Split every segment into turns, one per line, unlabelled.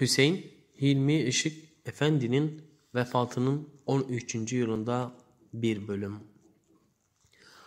Hüseyin Hilmi Işık Efendi'nin vefatının 13. yılında bir bölüm.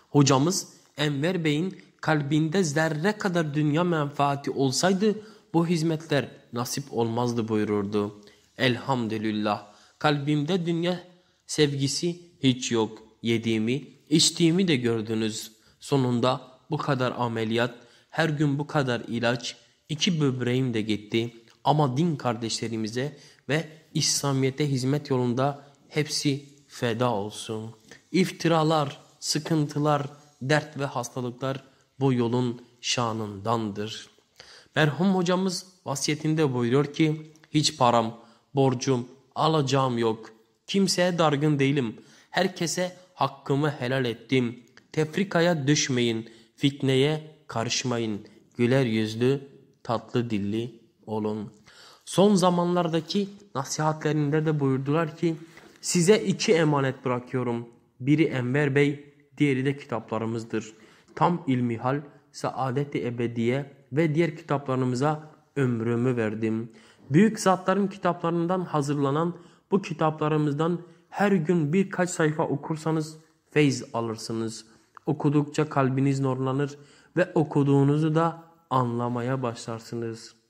Hocamız Enver Bey'in kalbinde zerre kadar dünya menfaati olsaydı bu hizmetler nasip olmazdı buyururdu. Elhamdülillah kalbimde dünya sevgisi hiç yok. Yediğimi, içtiğimi de gördünüz. Sonunda bu kadar ameliyat, her gün bu kadar ilaç, iki böbreğim de gitti. Ama din kardeşlerimize ve İslamiyet'e hizmet yolunda hepsi feda olsun. İftiralar, sıkıntılar, dert ve hastalıklar bu yolun şanındandır. Merhum hocamız vasiyetinde buyuruyor ki hiç param, borcum, alacağım yok. Kimseye dargın değilim. Herkese hakkımı helal ettim. Tefrikaya düşmeyin, fitneye karışmayın. Güler yüzlü, tatlı dilli olun. Son zamanlardaki nasihatlerinde de buyurdular ki size iki emanet bırakıyorum. Biri Enver Bey, diğeri de kitaplarımızdır. Tam ilmihal, saadet-i ebediye ve diğer kitaplarımıza ömrümü verdim. Büyük zatların kitaplarından hazırlanan bu kitaplarımızdan her gün birkaç sayfa okursanız feyz alırsınız. Okudukça kalbiniz nurlanır ve okuduğunuzu da anlamaya başlarsınız.''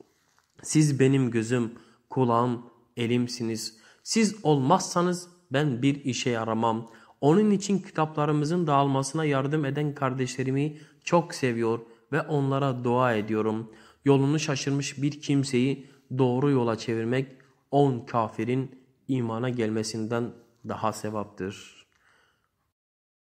Siz benim gözüm, kulağım, elimsiniz. Siz olmazsanız ben bir işe yaramam. Onun için kitaplarımızın dağılmasına yardım eden kardeşlerimi çok seviyor ve onlara dua ediyorum. Yolunu şaşırmış bir kimseyi doğru yola çevirmek on kafirin imana gelmesinden daha sevaptır.